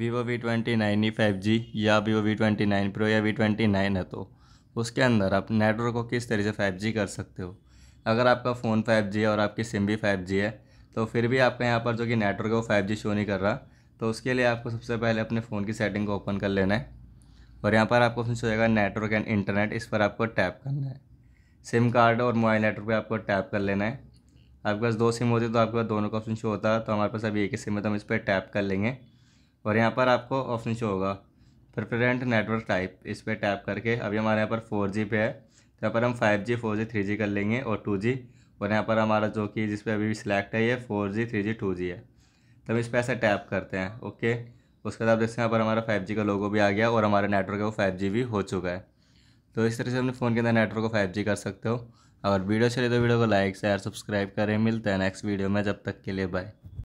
Vivo V twenty nine e five G या Vivo V twenty nine pro या V twenty nine है तो उसके अंदर आप नेटवर्क को किस तरह से फाइव जी कर सकते हो अगर आपका फ़ोन फाइव जी है और आपकी सिम भी फाइव जी है तो फिर भी आपका यहाँ पर जो कि नेटवर्क है वो फाइव जी शो नहीं कर रहा तो उसके लिए आपको सबसे पहले अपने फ़ोन की सेटिंग को ओपन कर लेना है और यहाँ पर आपको ऑप्शन जाएगा नेटवर्क एंड इंटरनेट इस पर आपको टैप करना है सिम कार्ड और मोबाइल नेटवर्क पर आपको टैप कर लेना है आपके पास दो सिम होती है तो आपके पास दोनों का ऑप्शन शो होता है तो हमारे पास अभी एक ही सिम है तो हम इस पर टैप कर लेंगे और यहाँ पर आपको ऑप्शन शो होगा प्रिफरेंट नेटवर्क टाइप इस पर टैप करके अभी हमारे यहाँ पर फोर जी पे है तो यहाँ पर हम five G four G three G कर लेंगे और टू जी और यहाँ पर हमारा जो कि जिस पर अभी सिलेक्ट है ये four G three G two G है तब तो हम इस पर ऐसा टैप करते हैं ओके उसके बाद आप देखते हैं यहाँ पर हमारा फाइव जी का लोगो भी आ गया और हमारा नेटवर्क है वो फाइव जी भी हो चुका है तो इस तरह से अपने फ़ोन के अंदर नेटवर्क को फाइव जी कर सकते हो अगर वीडियो चले तो वीडियो को लाइक शेयर सब्सक्राइब करें मिलते हैं नेक्स्ट वीडियो में जब तक के लिए बाय